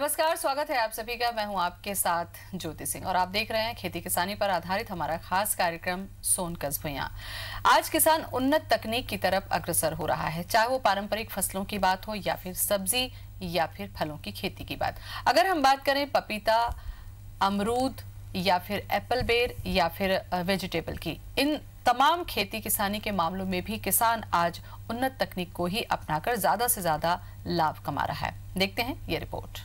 नमस्कार स्वागत है आप सभी का मैं हूं आपके साथ ज्योति सिंह और आप देख रहे हैं खेती किसानी पर आधारित हमारा खास कार्यक्रम सोन कस्बैया आज किसान उन्नत तकनीक की तरफ अग्रसर हो रहा है चाहे वो पारंपरिक फसलों की बात हो या फिर सब्जी या फिर फलों की खेती की बात अगर हम बात करें पपीता अमरूद या फिर एप्पल बेर या फिर वेजिटेबल की इन तमाम खेती किसानी के मामलों में भी किसान आज उन्नत तकनीक को ही अपनाकर ज्यादा से ज्यादा लाभ कमा रहा है देखते हैं ये रिपोर्ट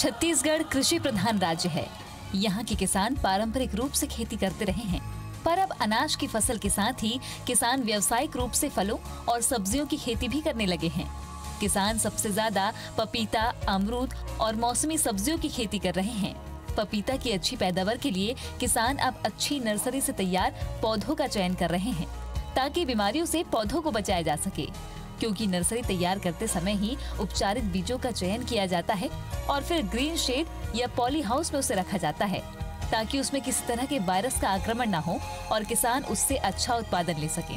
छत्तीसगढ़ कृषि प्रधान राज्य है यहाँ के किसान पारंपरिक रूप से खेती करते रहे हैं पर अब अनाज की फसल के साथ ही किसान व्यवसायिक रूप से फलों और सब्जियों की खेती भी करने लगे हैं किसान सबसे ज्यादा पपीता अमरूद और मौसमी सब्जियों की खेती कर रहे हैं पपीता की अच्छी पैदावार के लिए किसान अब अच्छी नर्सरी से तैयार पौधों का चयन कर रहे हैं ताकि बीमारियों से पौधों को बचाया जा सके क्योंकि नर्सरी तैयार करते समय ही उपचारित बीजों का चयन किया जाता है और फिर ग्रीन शेड या पॉली हाउस में उसे रखा जाता है ताकि उसमें किसी तरह के वायरस का आक्रमण न हो और किसान उससे अच्छा उत्पादन ले सके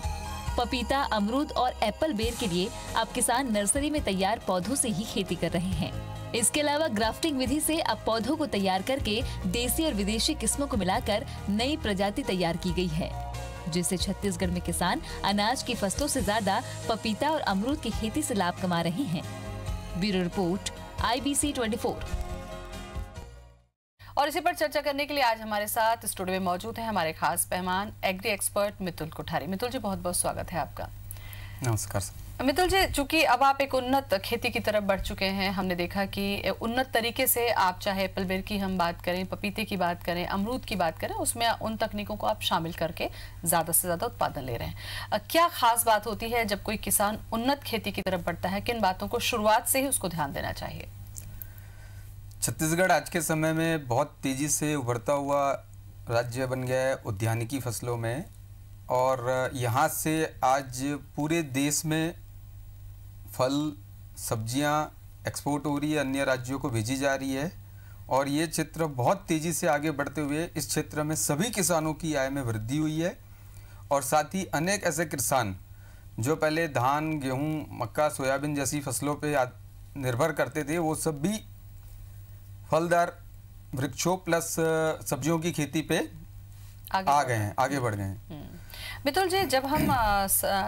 पपीता अमरूद और एप्पल बेर के लिए अब किसान नर्सरी में तैयार पौधों से ही खेती कर रहे हैं इसके अलावा ग्राफ्टिंग विधि से अब पौधों को तैयार करके देसी और विदेशी किस्मों को मिलाकर नई प्रजाति तैयार की गई है जिससे छत्तीसगढ़ में किसान अनाज की फसलों से ज्यादा पपीता और अमरूद की खेती से लाभ कमा रहे हैं ब्यूरो रिपोर्ट आई बी और इसी पर चर्चा करने के लिए आज हमारे साथ स्टूडियो में मौजूद है हमारे खास मेहमान एग्री एक्सपर्ट मितुल कोठारी मितुल जी बहुत बहुत स्वागत है आपका नमस्कार सर मितुल जी चूंकि अब आप एक उन्नत खेती की तरफ बढ़ चुके हैं हमने देखा कि उन्नत तरीके से आप चाहे एप्पलबेर की हम बात करें पपीते की बात करें अमरूद की बात करें उसमें उन तकनीकों को आप शामिल करके ज़्यादा से ज़्यादा उत्पादन ले रहे हैं क्या खास बात होती है जब कोई किसान उन्नत खेती की तरफ बढ़ता है किन बातों को शुरुआत से ही उसको ध्यान देना चाहिए छत्तीसगढ़ आज के समय में बहुत तेज़ी से उभरता हुआ राज्य बन गया है उद्यानिकी फसलों में और यहाँ से आज पूरे देश में फल सब्जियां एक्सपोर्ट हो रही है अन्य राज्यों को भेजी जा रही है और ये क्षेत्र बहुत तेज़ी से आगे बढ़ते हुए इस क्षेत्र में सभी किसानों की आय में वृद्धि हुई है और साथ ही अनेक ऐसे किसान जो पहले धान गेहूं मक्का सोयाबीन जैसी फसलों पर निर्भर करते थे वो सब भी फलदार वृक्षों प्लस सब्जियों की खेती पे आ गए हैं आगे बढ़ गए हैं हम्म। मितुल जी जब हम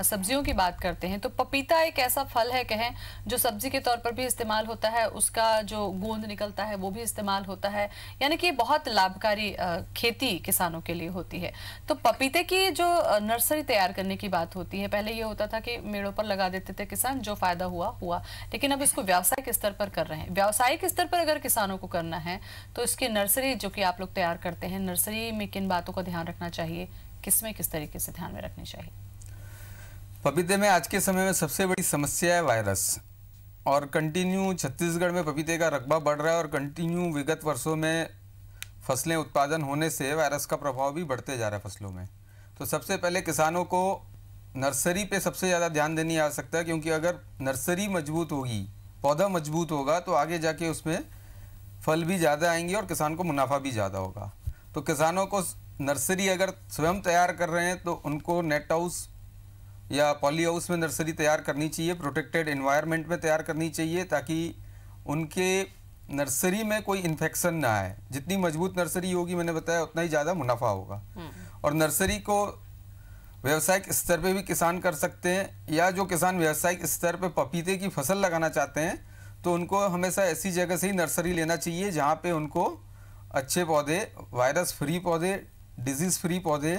सब्जियों की बात करते हैं तो पपीता एक ऐसा फल है कहें जो सब्जी के तौर पर भी इस्तेमाल होता है उसका जो गोंद निकलता है वो भी इस्तेमाल होता है यानी कि बहुत लाभकारी खेती किसानों के लिए होती है तो पपीते की जो नर्सरी तैयार करने की बात होती है पहले ये होता था कि मेड़ों पर लगा देते थे किसान जो फायदा हुआ हुआ लेकिन अब इसको व्यावसायिक स्तर पर कर रहे हैं व्यावसायिक स्तर पर अगर किसानों को करना है तो इसकी नर्सरी जो कि आप लोग तैयार करते हैं नर्सरी में किन बातों का ध्यान रखना चाहिए किसमें किस तरीके से ध्यान में रखनी चाहिए पपीते में आज के समय में सबसे बड़ी समस्या है वायरस और कंटिन्यू छत्तीसगढ़ में पपीते का रकबा बढ़ रहा है और कंटिन्यू विगत वर्षों में फसलें उत्पादन होने से वायरस का प्रभाव भी बढ़ते जा रहा है फसलों में तो सबसे पहले किसानों को नर्सरी पे सबसे ज़्यादा ध्यान देनी आवश्यकता है क्योंकि अगर नर्सरी मजबूत होगी पौधा मजबूत होगा तो आगे जाके उसमें फल भी ज़्यादा आएंगे और किसान को मुनाफा भी ज़्यादा होगा तो किसानों को नर्सरी अगर स्वयं तैयार कर रहे हैं तो उनको नेट हाउस या पॉली हाउस में नर्सरी तैयार करनी चाहिए प्रोटेक्टेड इन्वायरमेंट में तैयार करनी चाहिए ताकि उनके नर्सरी में कोई इन्फेक्शन ना आए जितनी मजबूत नर्सरी होगी मैंने बताया उतना ही ज़्यादा मुनाफा होगा हम्म। और नर्सरी को व्यावसायिक स्तर पे भी किसान कर सकते हैं या जो किसान व्यावसायिक स्तर पे पपीते की फसल लगाना चाहते हैं तो उनको हमेशा ऐसी जगह से ही नर्सरी लेना चाहिए जहाँ पे उनको अच्छे पौधे वायरस फ्री पौधे डिजीज फ्री पौधे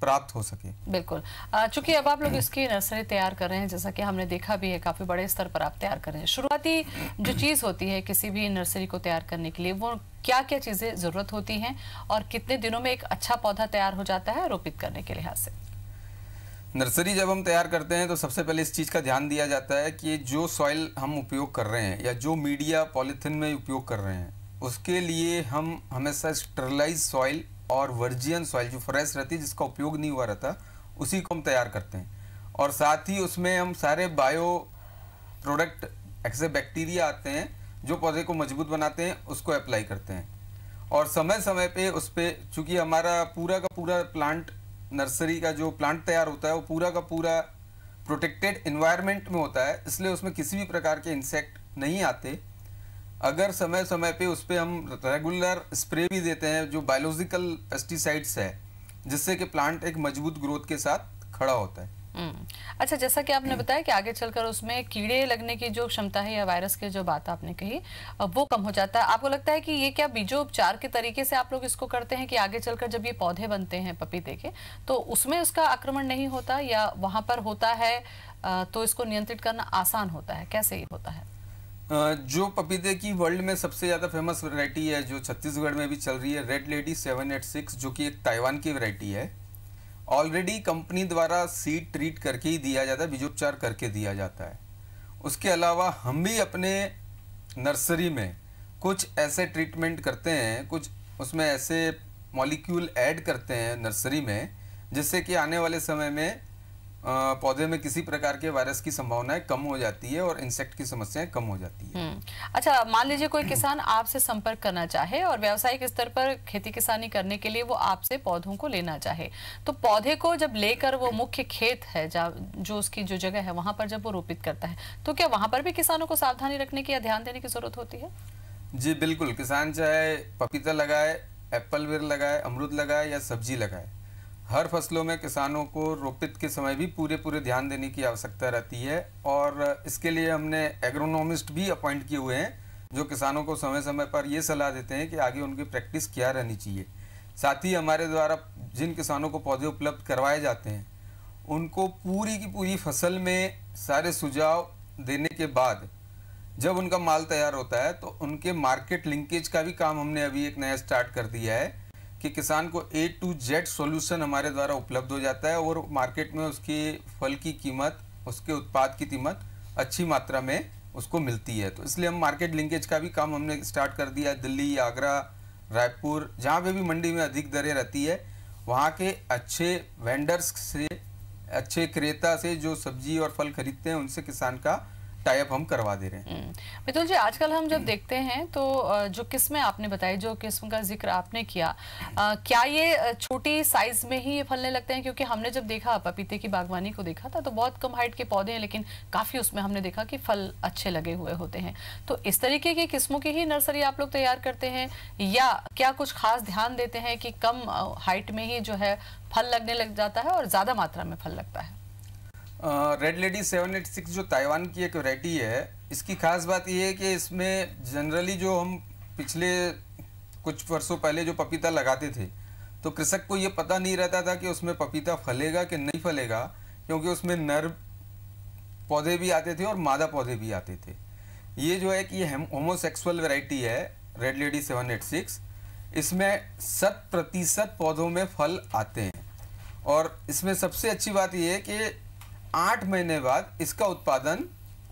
प्राप्त हो सके बिल्कुल चूंकि अब आप लोग इसकी नर्सरी तैयार कर रहे हैं जैसा कि हमने देखा भी है काफी बड़े स्तर पर आप तैयार कर रहे हैं शुरुआती जो चीज होती है किसी भी नर्सरी को तैयार करने के लिए वो क्या क्या चीजें जरूरत होती हैं और कितने दिनों में एक अच्छा पौधा तैयार हो जाता है रोपित करने के लिहाज से नर्सरी जब हम तैयार करते हैं तो सबसे पहले इस चीज़ का ध्यान दिया जाता है कि जो सॉइल हम उपयोग कर रहे हैं या जो मीडिया पॉलिथिन में उपयोग कर रहे हैं उसके लिए हम हमेशा स्टरलाइज सॉइल और वर्जियन सॉइल जो फ्रेश रहती है जिसका उपयोग नहीं हुआ रहता उसी को हम तैयार करते हैं और साथ ही उसमें हम सारे बायो प्रोडक्ट ऐसे बैक्टीरिया आते हैं जो पौधे को मजबूत बनाते हैं उसको अप्लाई करते हैं और समय समय पे उस पर चूँकि हमारा पूरा का पूरा प्लांट नर्सरी का जो प्लांट तैयार होता है वो पूरा का पूरा प्रोटेक्टेड इन्वायरमेंट में होता है इसलिए उसमें किसी भी प्रकार के इंसेक्ट नहीं आते अगर समय समय पे उस पर हम रेगुलर स्प्रे भी देते हैं जो बायोलॉजिकल पेस्टिसाइड्स है जिससे कि प्लांट एक मजबूत ग्रोथ के साथ खड़ा होता है हम्म। अच्छा जैसा कि आपने बताया कि आगे चलकर उसमें कीड़े लगने की जो क्षमता है या वायरस की जो बात आपने कही वो कम हो जाता है आपको लगता है कि ये क्या बीजो उपचार के तरीके से आप लोग इसको करते हैं कि आगे चलकर जब ये पौधे बनते हैं पपीते के तो उसमें उसका आक्रमण नहीं होता या वहां पर होता है तो इसको नियंत्रित करना आसान होता है कैसे ये होता है जो पपीते की वर्ल्ड में सबसे ज़्यादा फेमस वैरायटी है जो छत्तीसगढ़ में भी चल रही है red lady seven eight six जो कि एक ताइवान की वैरायटी है ऑलरेडी कंपनी द्वारा सीड ट्रीट करके ही दिया जाता है बीजोपचार करके दिया जाता है उसके अलावा हम भी अपने नर्सरी में कुछ ऐसे ट्रीटमेंट करते हैं कुछ उसमें ऐसे मॉलिक्यूल ऐड करते हैं नर्सरी में जिससे कि आने वाले समय में पौधे में किसी प्रकार के वायरस की संभावनाएं कम हो जाती है और इंसेक्ट की समस्याएं कम हो जाती है हम्म। अच्छा मान लीजिए कोई किसान आपसे संपर्क करना चाहे और व्यावसायिक स्तर पर खेती किसानी करने के लिए वो आपसे पौधों को लेना चाहे तो पौधे को जब लेकर वो मुख्य खेत है जो उसकी जो जगह है वहां पर जब वो रोपित करता है तो क्या वहां पर भी किसानों को सावधानी रखने की या ध्यान देने की जरूरत होती है जी बिल्कुल किसान चाहे पपीता लगाए एप्पल वेर लगाए अमरुद लगाए या सब्जी लगाए हर फसलों में किसानों को रोपित के समय भी पूरे पूरे ध्यान देने की आवश्यकता रहती है और इसके लिए हमने एग्रोनॉमिस्ट भी अपॉइंट किए हुए हैं जो किसानों को समय समय पर ये सलाह देते हैं कि आगे उनकी प्रैक्टिस क्या रहनी चाहिए साथ ही हमारे द्वारा जिन किसानों को पौधे उपलब्ध करवाए जाते हैं उनको पूरी की पूरी फसल में सारे सुझाव देने के बाद जब उनका माल तैयार होता है तो उनके मार्केट लिंकेज का भी काम हमने अभी एक नया स्टार्ट कर दिया है कि किसान को ए टू जेड सॉल्यूशन हमारे द्वारा उपलब्ध हो जाता है और मार्केट में उसकी फल की कीमत उसके उत्पाद की कीमत अच्छी मात्रा में उसको मिलती है तो इसलिए हम मार्केट लिंकेज का भी काम हमने स्टार्ट कर दिया है दिल्ली आगरा रायपुर जहाँ पे भी मंडी में अधिक दरें रहती है वहाँ के अच्छे वेंडर्स से अच्छे क्रेता से जो सब्जी और फल खरीदते हैं उनसे किसान का टाइप हम करवा दे रहे हैं हम्म। मितुल जी आजकल हम जब देखते हैं तो जो किस्में आपने बताई जो किस्म का जिक्र आपने किया आ, क्या ये छोटी साइज में ही ये फलने लगते हैं क्योंकि हमने जब देखा पपीते की बागवानी को देखा था तो बहुत कम हाइट के पौधे हैं लेकिन काफ़ी उसमें हमने देखा कि फल अच्छे लगे हुए होते हैं तो इस तरीके की किस्मों की ही नर्सरी आप लोग तैयार करते हैं या क्या कुछ खास ध्यान देते हैं कि कम हाइट में ही जो है फल लगने लग जाता है और ज़्यादा मात्रा में फल लगता है रेड लेडी 786 जो ताइवान की एक वरायटी है इसकी खास बात यह है कि इसमें जनरली जो हम पिछले कुछ वर्षों पहले जो पपीता लगाते थे तो कृषक को ये पता नहीं रहता था कि उसमें पपीता फलेगा कि नहीं फलेगा क्योंकि उसमें नर पौधे भी आते थे और मादा पौधे भी आते थे ये जो है कि होमोसेक्सुअल वेराइटी है रेड लेडी 786 इसमें शत प्रतिशत पौधों में फल आते हैं और इसमें सबसे अच्छी बात यह है कि आठ महीने बाद इसका उत्पादन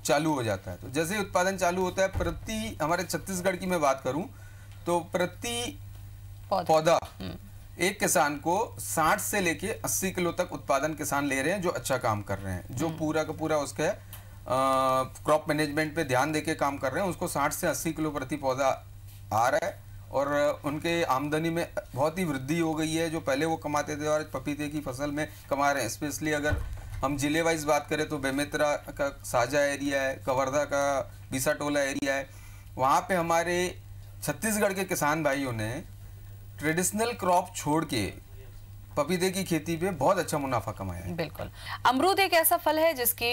चालू हो जाता है तो जैसे उत्पादन चालू होता है प्रति हमारे छत्तीसगढ़ की मैं बात करूं तो प्रति पौधा हम्म। एक किसान को 60 से लेके 80 किलो तक उत्पादन किसान ले रहे हैं जो अच्छा काम कर रहे हैं जो हम्म। पूरा का पूरा उसके क्रॉप मैनेजमेंट पे ध्यान देके काम कर रहे हैं उसको 60 से 80 किलो प्रति पौधा आ रहा है और उनके आमदनी में बहुत ही वृद्धि हो गई है जो पहले वो कमाते थे और पपीते की फसल में कमा रहे हैं स्पेशली अगर हम जिले वाइज बात करें तो बेमेतरा का साजा एरिया है कवर्धा का बीसा टोला एरिया है वहाँ पे हमारे छत्तीसगढ़ के किसान भाइयों ने ट्रेडिशनल क्रॉप छोड़ के पपीते की खेती पे बहुत अच्छा मुनाफा कमाया है बिल्कुल अमरूद एक ऐसा फल है जिसकी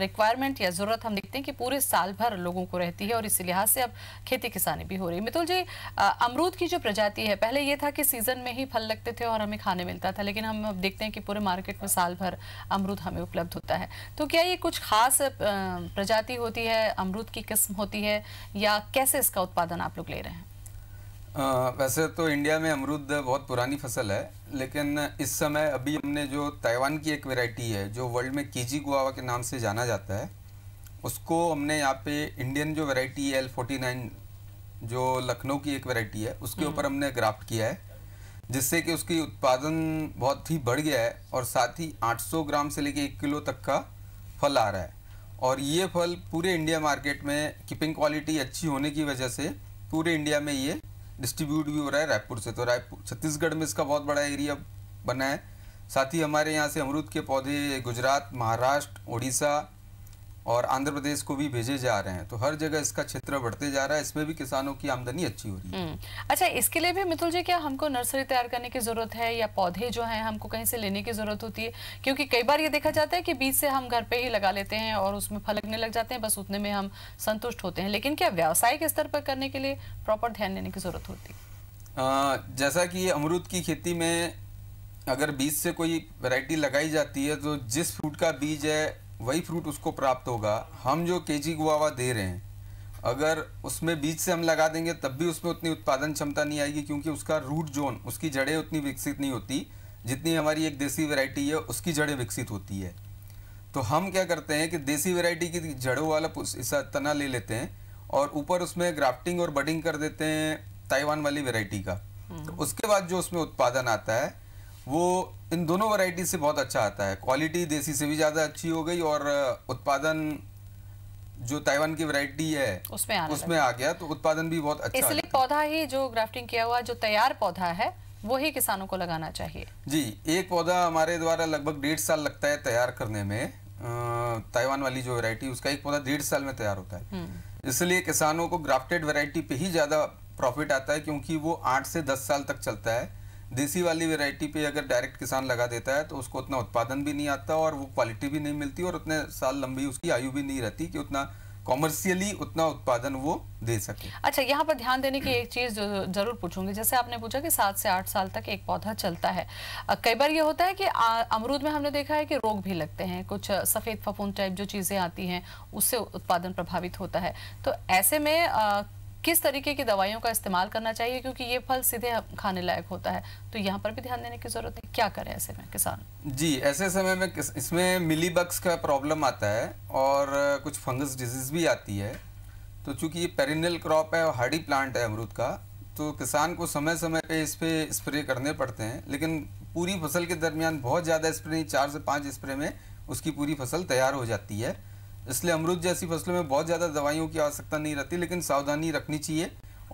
रिक्वायरमेंट या ज़रूरत हम देखते हैं कि पूरे साल भर लोगों को रहती है और इसी लिहाज से अब खेती किसानी भी हो रही है मितुल जी अमरूद की जो प्रजाति है पहले ये था कि सीज़न में ही फल लगते थे और हमें खाने मिलता था लेकिन हम अब देखते हैं कि पूरे मार्केट में साल भर अमरूद हमें उपलब्ध होता है तो क्या ये कुछ खास प्रजाति होती है अमरूद की किस्म होती है या कैसे इसका उत्पादन आप लोग ले रहे हैं आ, वैसे तो इंडिया में अमरूद बहुत पुरानी फसल है लेकिन इस समय अभी हमने जो ताइवान की एक वैरायटी है जो वर्ल्ड में कीजी गुआवा के नाम से जाना जाता है उसको हमने यहाँ पे इंडियन जो वैरायटी है एल फोर्टी नाइन जो लखनऊ की एक वैरायटी है उसके हम्म। ऊपर हमने ग्राफ्ट किया है जिससे कि उसकी उत्पादन बहुत ही बढ़ गया है और साथ ही 800 ग्राम से लेके एक किलो तक का फल आ रहा है और ये फल पूरे इंडिया मार्केट में कीपिंग क्वालिटी अच्छी होने की वजह से पूरे इंडिया में ये डिस्ट्रीब्यूट भी हो रहा है रायपुर से तो रायपुर छत्तीसगढ़ में इसका बहुत बड़ा एरिया बना है साथ ही हमारे यहाँ से अमरूद के पौधे गुजरात महाराष्ट्र उड़ीसा और आंध्र प्रदेश को भी भेजे जा रहे हैं तो हर जगह इसका क्षेत्र बढ़ते जा रहा है इसमें भी किसानों की आमदनी अच्छी हो रही है हम्म। अच्छा इसके लिए भी मितुल जी क्या हमको नर्सरी तैयार करने की जरूरत है या पौधे जो हैं हमको कहीं से लेने की जरूरत होती है क्योंकि कई बार ये देखा जाता है कि बीज से हम घर पे ही लगा लेते हैं और उसमें फल लगने लग जाते हैं बस उतने में हम संतुष्ट होते हैं लेकिन क्या व्यावसायिक स्तर पर करने के लिए प्रॉपर ध्यान देने की जरूरत होती है जैसा कि अमरूद की खेती में अगर बीज से कोई वैरायटी लगाई जाती है तो जिस फ्रूट का बीज है वही फ्रूट उसको प्राप्त होगा हम जो के जी गुआवा दे रहे हैं अगर उसमें बीज से हम लगा देंगे तब भी उसमें उतनी उत्पादन क्षमता नहीं आएगी क्योंकि उसका रूट जोन उसकी जड़ें उतनी विकसित नहीं होती जितनी हमारी एक देसी वैरायटी है उसकी जड़ें विकसित होती है तो हम क्या करते हैं कि देसी वैरायटी की जड़ों वाला हिस्सा तना ले लेते हैं और ऊपर उसमें ग्राफ्टिंग और बडिंग कर देते हैं ताइवान वाली वेराइटी का हम्म। तो उसके बाद जो उसमें उत्पादन आता है वो इन दोनों वैरायटी से बहुत अच्छा आता है क्वालिटी देसी से भी ज़्यादा अच्छी हो गई और उत्पादन जो ताइवान की वैरायटी है उसमें उसमें आ गया तो उत्पादन भी बहुत अच्छा इसलिए पौधा ही जो ग्राफ्टिंग किया हुआ जो तैयार पौधा है वो ही किसानों को लगाना चाहिए जी एक पौधा हमारे द्वारा लगभग डेढ़ साल लगता है तैयार करने में ताइवान वाली जो वैरायटी उसका एक पौधा डेढ़ साल में तैयार होता है हम्म। इसलिए किसानों को ग्राफ्टेड वैरायटी पे ही ज़्यादा प्रॉफिट आता है क्योंकि वो आठ से दस साल तक चलता है देसी वाली वेराइटी पे अगर डायरेक्ट किसान लगा देता है तो उसको उतना उत्पादन भी नहीं आता और वो क्वालिटी भी नहीं मिलती और उतने साल लंबी उसकी आयु भी नहीं रहती कि उतना कॉमर्शियली उतना उत्पादन वो दे सके अच्छा यहाँ पर ध्यान देने की एक चीज जरूर पूछूंगी जैसे आपने पूछा कि सात से आठ साल तक एक पौधा चलता है कई बार ये होता है कि अमरूद में हमने देखा है कि रोग भी लगते हैं कुछ सफेद फफूंद टाइप जो चीजें आती हैं उससे उत्पादन प्रभावित होता है तो ऐसे में आ, किस तरीके की दवाइयों का इस्तेमाल करना चाहिए क्योंकि ये फल सीधे खाने लायक होता है तो यहाँ पर भी ध्यान देने की जरूरत है क्या करें ऐसे में किसान जी ऐसे समय में इसमें मिलीबक्स का प्रॉब्लम आता है और कुछ फंगस डिजीज भी आती है तो चूंकि ये पेरिनल क्रॉप है और हार्डी प्लांट है अमरूद का तो किसान को समय समय पे इस पर स्प्रे करने पड़ते हैं लेकिन पूरी फसल के दरमियान बहुत ज़्यादा स्प्रे नहीं चार से पाँच स्प्रे में उसकी पूरी फसल तैयार हो जाती है इसलिए अमरूद जैसी फसलों में बहुत ज़्यादा दवाइयों की आवश्यकता नहीं रहती लेकिन सावधानी रखनी चाहिए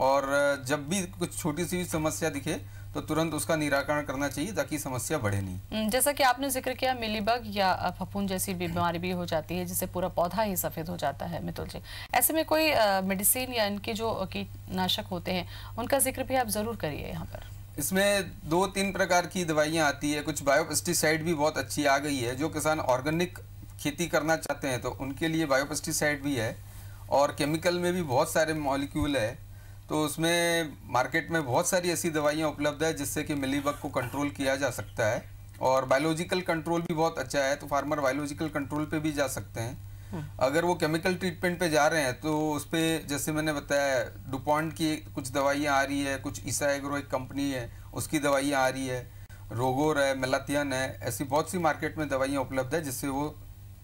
और जब भी कुछ छोटी सी समस्या दिखे तो तुरंत उसका निराकरण करना चाहिए ताकि समस्या बढ़े नहीं हम्म, जैसा कि आपने जिक्र किया मिलीबग या फफूंद जैसी बीमारी भी हो जाती है जिससे पूरा पौधा ही सफेद हो जाता है मितुल जी ऐसे में कोई मेडिसिन या इनके जो कीटनाशक होते हैं उनका जिक्र भी आप जरूर करिए यहाँ पर इसमें दो तीन प्रकार की दवाइयाँ आती है कुछ बायोपेस्टिसाइड भी बहुत अच्छी आ गई है जो किसान ऑर्गेनिक खेती करना चाहते हैं तो उनके लिए बायोपेस्टिसाइड भी है और केमिकल में भी बहुत सारे मॉलिक्यूल है तो उसमें मार्केट में बहुत सारी ऐसी दवाइयाँ उपलब्ध है जिससे कि मिलीबग को कंट्रोल किया जा सकता है और बायोलॉजिकल कंट्रोल भी बहुत अच्छा है तो फार्मर बायोलॉजिकल कंट्रोल पे भी जा सकते हैं हम्म। अगर वो केमिकल ट्रीटमेंट पे जा रहे हैं तो उस पर जैसे मैंने बताया डुपॉन्ट की कुछ दवाइयाँ आ रही है कुछ ईसा एग्रो एक कंपनी है उसकी दवाइयाँ आ रही है रोगोर है मेलाथियन है ऐसी बहुत सी मार्केट में दवाइयाँ उपलब्ध है जिससे वो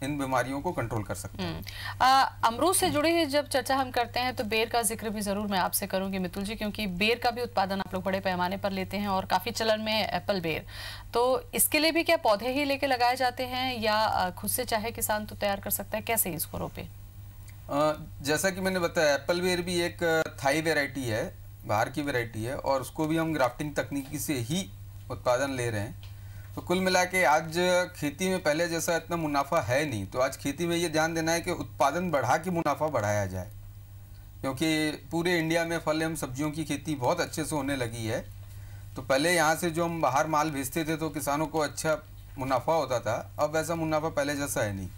इन बीमारियों को कंट्रोल कर सकते हैं हम्म। अमरूद से जुड़ी जब चर्चा हम करते हैं तो बेर का जिक्र भी जरूर मैं आपसे करूंगी मितुल जी क्योंकि बेर का भी उत्पादन आप लोग बड़े पैमाने पर लेते हैं और काफी चलन में है एप्पल बेर तो इसके लिए भी क्या पौधे ही लेके लगाए जाते हैं या खुद से चाहे किसान तो तैयार कर सकता है कैसे इसको रोपे जैसा कि मैंने बताया एप्पल बेर भी एक थाई वेराइटी है बाहर की वेराइटी है और उसको भी हम ग्राफ्टिंग तकनीकी से ही उत्पादन ले रहे हैं तो कुल मिला के आज खेती में पहले जैसा इतना मुनाफा है नहीं तो आज खेती में ये ध्यान देना है कि उत्पादन बढ़ा के मुनाफा बढ़ाया जाए क्योंकि पूरे इंडिया में फल एवं सब्जियों की खेती बहुत अच्छे से होने लगी है तो पहले यहाँ से जो हम बाहर माल भेजते थे तो किसानों को अच्छा मुनाफा होता था अब ऐसा मुनाफा पहले जैसा है नहीं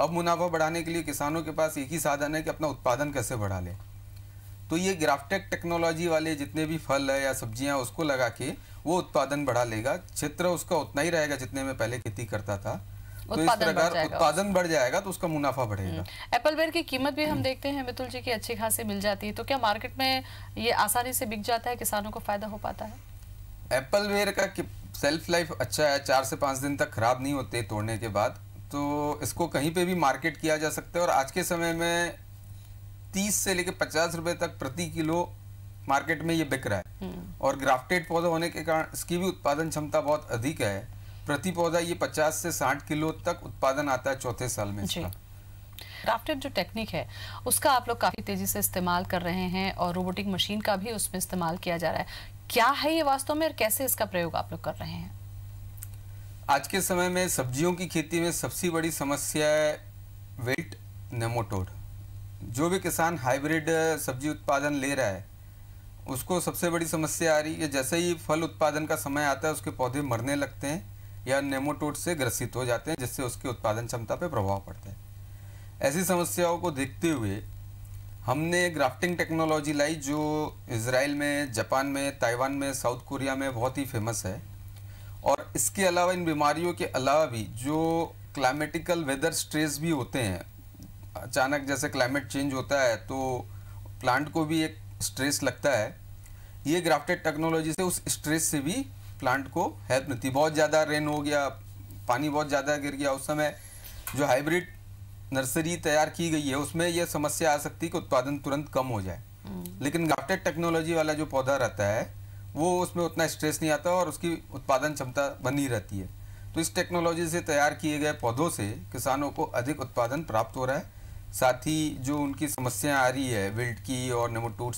अब मुनाफा बढ़ाने के लिए किसानों के पास एक ही साधन है कि अपना उत्पादन कैसे बढ़ा लें तो ये ग्राफ्टेक टेक्नोलॉजी वाले जितने भी फल है या सब्जियां उसको लगा के वो उत्पादन बढ़ा लेगा क्षेत्र उसका उतना ही रहेगा जितने में पहले खेती करता था तो इस प्रकार उत्पादन बढ़ जाएगा तो उसका मुनाफा बढ़ेगा हम्म। एप्पल बेर की कीमत भी हम हम्म। देखते हैं मितुल जी की अच्छी खासी मिल जाती है तो क्या मार्केट में ये आसानी से बिक जाता है किसानों को फायदा हो पाता है एप्पल वेयर का सेल्फ लाइफ अच्छा है चार से पाँच दिन तक खराब नहीं होते तोड़ने के बाद तो इसको कहीं पे भी मार्केट किया जा सकता है और आज के समय में तीस से लेकर पचास रुपए तक प्रति किलो मार्केट में ये बिक रहा है हम्म। और ग्राफ्टेड पौधा होने के कारण इसकी भी उत्पादन क्षमता बहुत अधिक है प्रति पौधा ये पचास से साठ किलो तक उत्पादन आता है चौथे साल में ग्राफ्टेड जो टेक्निक है उसका आप लोग काफी तेजी से इस्तेमाल कर रहे हैं और रोबोटिक मशीन का भी उसमें इस्तेमाल किया जा रहा है क्या है ये वास्तव में और कैसे इसका प्रयोग आप लोग कर रहे हैं आज के समय में सब्जियों की खेती में सबसे बड़ी समस्या है वेट नेमोटोड जो भी किसान हाइब्रिड सब्जी उत्पादन ले रहा है उसको सबसे बड़ी समस्या आ रही है जैसे ही फल उत्पादन का समय आता है उसके पौधे मरने लगते हैं या नेमोटोट से ग्रसित हो जाते हैं जिससे उसकी उत्पादन क्षमता पर प्रभाव पड़ता है ऐसी समस्याओं को देखते हुए हमने ग्राफ्टिंग टेक्नोलॉजी लाई जो इसराइल में जापान में ताइवान में साउथ कोरिया में बहुत ही फेमस है और इसके अलावा इन बीमारियों के अलावा भी जो क्लाइमेटिकल वेदर स्ट्रेस भी होते हैं अचानक जैसे क्लाइमेट चेंज होता है तो प्लांट को भी एक स्ट्रेस लगता है ये ग्राफ्टेड टेक्नोलॉजी से उस स्ट्रेस से भी प्लांट को हेल्प मिलती बहुत ज़्यादा रेन हो गया पानी बहुत ज़्यादा गिर गया उस समय जो हाइब्रिड नर्सरी तैयार की गई है उसमें यह समस्या आ सकती है कि उत्पादन तुरंत कम हो जाए हम्म। लेकिन ग्राफ्टेड टेक्नोलॉजी वाला जो पौधा रहता है वो उसमें उतना स्ट्रेस नहीं आता और उसकी उत्पादन क्षमता बनी रहती है तो इस टेक्नोलॉजी से तैयार किए गए पौधों से किसानों को अधिक उत्पादन प्राप्त हो रहा है साथ ही जो उनकी समस्या आ रही है विल्ट की और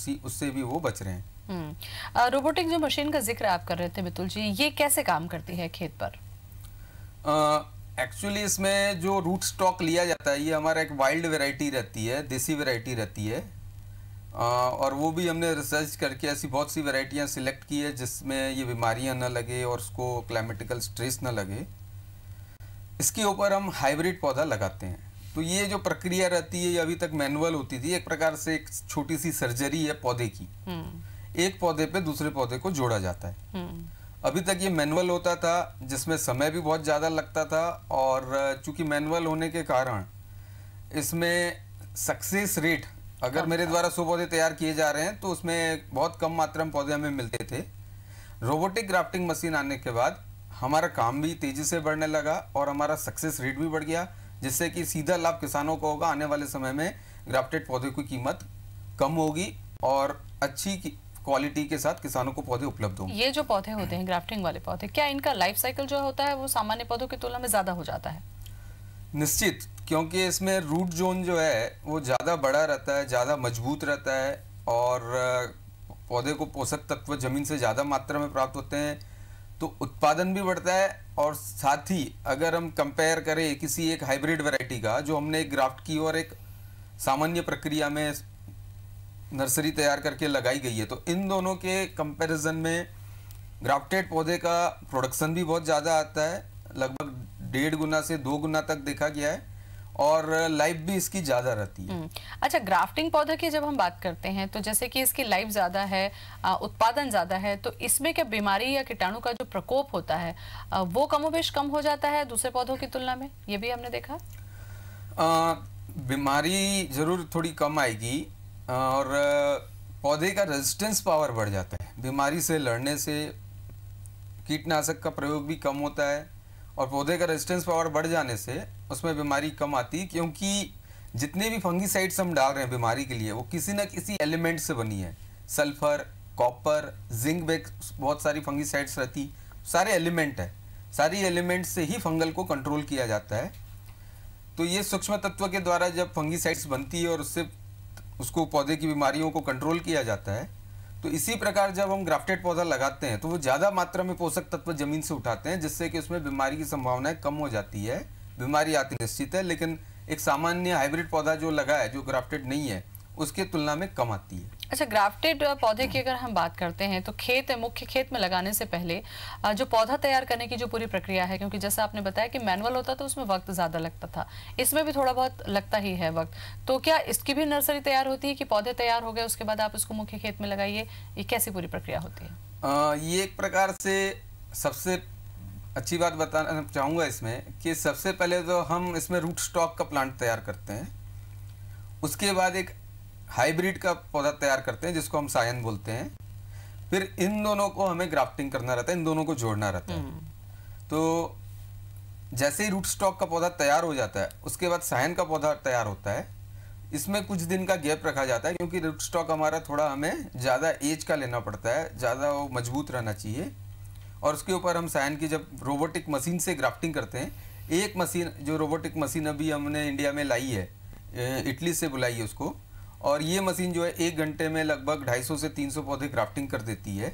की उससे भी वो बच रहे हैं हम्म। रोबोटिक जो मशीन का जिक्र आप कर रहे थे मितुल जी ये कैसे काम करती है खेत पर एक्चुअली इसमें जो रूट स्टॉक लिया जाता है ये हमारा एक वाइल्ड वेराइटी रहती है देसी वेराइटी रहती है आ, और वो भी हमने रिसर्च करके ऐसी बहुत सी वेराइटियाँ सिलेक्ट की है जिसमें ये बीमारियाँ ना लगे और उसको क्लाइमेटिकल स्ट्रेस ना लगे इसके ऊपर हम हाइब्रिड पौधा लगाते हैं तो ये जो प्रक्रिया रहती है ये अभी तक मैनुअल होती थी एक प्रकार से एक छोटी सी सर्जरी है पौधे की हम्म। एक पौधे पे दूसरे पौधे को जोड़ा जाता है हम्म। अभी तक ये मैनुअल होता था जिसमें समय भी बहुत ज़्यादा लगता था और चूंकि मैनुअल होने के कारण इसमें सक्सेस रेट अगर मेरे अच्छा। द्वारा सौ पौधे तैयार किए जा रहे हैं तो उसमें बहुत कम मात्रा में पौधे हमें मिलते थे रोबोटिक ग्राफ्टिंग मशीन आने के बाद हमारा काम भी तेज़ी से बढ़ने लगा और हमारा सक्सेस रेट भी बढ़ गया जिससे कि सीधा लाभ किसानों को होगा आने वाले समय में ग्राफ्टेड पौधे की कीमत कम होगी और अच्छी क्वालिटी के साथ किसानों को पौधे उपलब्ध होंगे ये जो पौधे होते हैं ग्राफ्टिंग वाले पौधे क्या इनका लाइफ साइकिल जो होता है वो सामान्य पौधों की तुलना में ज़्यादा हो जाता है निश्चित क्योंकि इसमें रूट जोन जो है वो ज़्यादा बड़ा रहता है ज़्यादा मजबूत रहता है और पौधे को पोषक तत्व जमीन से ज़्यादा मात्रा में प्राप्त होते हैं तो उत्पादन भी बढ़ता है और साथ ही अगर हम कंपेयर करें किसी एक हाइब्रिड वैरायटी का जो हमने एक ग्राफ्ट की और एक सामान्य प्रक्रिया में नर्सरी तैयार करके लगाई गई है तो इन दोनों के कंपैरिजन में ग्राफ्टेड पौधे का प्रोडक्शन भी बहुत ज़्यादा आता है लगभग डेढ़ गुना से दो गुना तक देखा गया है और लाइफ भी इसकी ज़्यादा रहती है हम्म। अच्छा ग्राफ्टिंग पौधा की जब हम बात करते हैं तो जैसे कि इसकी लाइफ ज़्यादा है उत्पादन ज़्यादा है तो इसमें क्या बीमारी या कीटाणु का जो प्रकोप होता है वो कमोबेश कम हो जाता है दूसरे पौधों की तुलना में ये भी हमने देखा बीमारी ज़रूर थोड़ी कम आएगी और पौधे का रेजिस्टेंस पावर बढ़ जाता है बीमारी से लड़ने से कीटनाशक का प्रयोग भी कम होता है और पौधे का रेजिस्टेंस पावर बढ़ जाने से उसमें बीमारी कम आती क्योंकि जितने भी फंगीसाइड्स हम डाल रहे हैं बीमारी के लिए वो किसी न किसी एलिमेंट से बनी है सल्फर कॉपर जिंक बेक बहुत सारी फंगीसाइड्स रहती सारे एलिमेंट है सारी एलिमेंट से ही फंगल को कंट्रोल किया जाता है तो ये सूक्ष्म तत्व के द्वारा जब फंगीसाइड्स बनती है और उससे उसको पौधे की बीमारियों को कंट्रोल किया जाता है तो इसी प्रकार जब हम ग्राफ्टेड पौधा लगाते हैं तो वो ज़्यादा मात्रा में पोषक तत्व जमीन से उठाते हैं जिससे कि उसमें बीमारी की संभावनाएं कम हो जाती है बीमारी आती निश्चित है लेकिन एक सामान्य हाइब्रिड पौधा जो लगा है जो ग्राफ्टेड नहीं है उसके तुलना में कम आती है अच्छा ग्राफ्टेड पौधे की अगर हम बात करते हैं तो खेत मुख्य खेत में लगाने से पहले जो पौधा तैयार करने की जो पूरी प्रक्रिया है क्योंकि जैसा आपने बताया कि मैनुअल होता तो उसमें वक्त ज़्यादा लगता था इसमें भी थोड़ा बहुत लगता ही है वक्त तो क्या इसकी भी नर्सरी तैयार होती है कि पौधे तैयार हो गए उसके बाद आप उसको मुख्य खेत में लगाइए ये कैसी पूरी प्रक्रिया होती है आ, ये एक प्रकार से सबसे अच्छी बात बताना चाहूँगा इसमें कि सबसे पहले तो हम इसमें रूट स्टॉक का प्लांट तैयार करते हैं उसके बाद एक हाइब्रिड का पौधा तैयार करते हैं जिसको हम सायन बोलते हैं फिर इन दोनों को हमें ग्राफ्टिंग करना रहता है इन दोनों को जोड़ना रहता है हम्म। तो जैसे ही रूट स्टॉक का पौधा तैयार हो जाता है उसके बाद सायन का पौधा तैयार होता है इसमें कुछ दिन का गैप रखा जाता है क्योंकि रूट स्टॉक हमारा थोड़ा हमें ज़्यादा एज का लेना पड़ता है ज़्यादा वो मजबूत रहना चाहिए और उसके ऊपर हम साइन की जब रोबोटिक मशीन से ग्राफ्टिंग करते हैं एक मशीन जो रोबोटिक मशीन अभी हमने इंडिया में लाई है इटली से बुलाई है उसको और ये मशीन जो है एक घंटे में लगभग 250 से 300 पौधे ग्राफ्टिंग कर देती है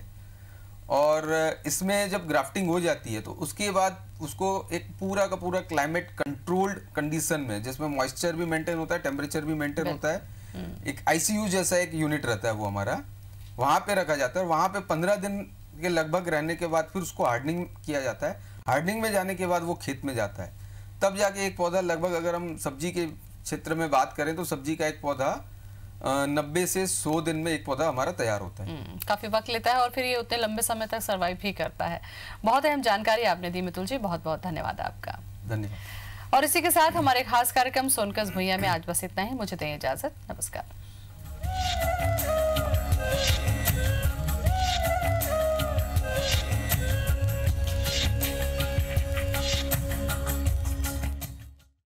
और इसमें जब ग्राफ्टिंग हो जाती है तो उसके बाद उसको एक पूरा का पूरा क्लाइमेट कंट्रोल्ड कंडीशन में जिसमें मॉइस्चर भी मेंटेन होता है टेम्परेचर भी मेंटेन होता है हम्म। एक आईसीयू जैसा एक यूनिट रहता है वो हमारा वहाँ पे रखा जाता है वहाँ पे पंद्रह दिन के लगभग रहने के बाद फिर उसको हार्डनिंग किया जाता है हार्डनिंग में जाने के बाद वो खेत में जाता है तब जाके एक पौधा लगभग अगर हम सब्जी के क्षेत्र में बात करें तो सब्जी का एक पौधा नब्बे से सौ दिन में एक पौधा हमारा तैयार होता है हम्म, काफी वक्त लेता है और फिर ये उतने लंबे समय तक सर्वाइव भी करता है बहुत अहम जानकारी आपने दी मितुल जी बहुत बहुत धन्यवाद आपका धन्यवाद और इसी के साथ हमारे खास कार्यक्रम सोनकस भुइया में आज बस इतना ही मुझे दें इजाजत नमस्कार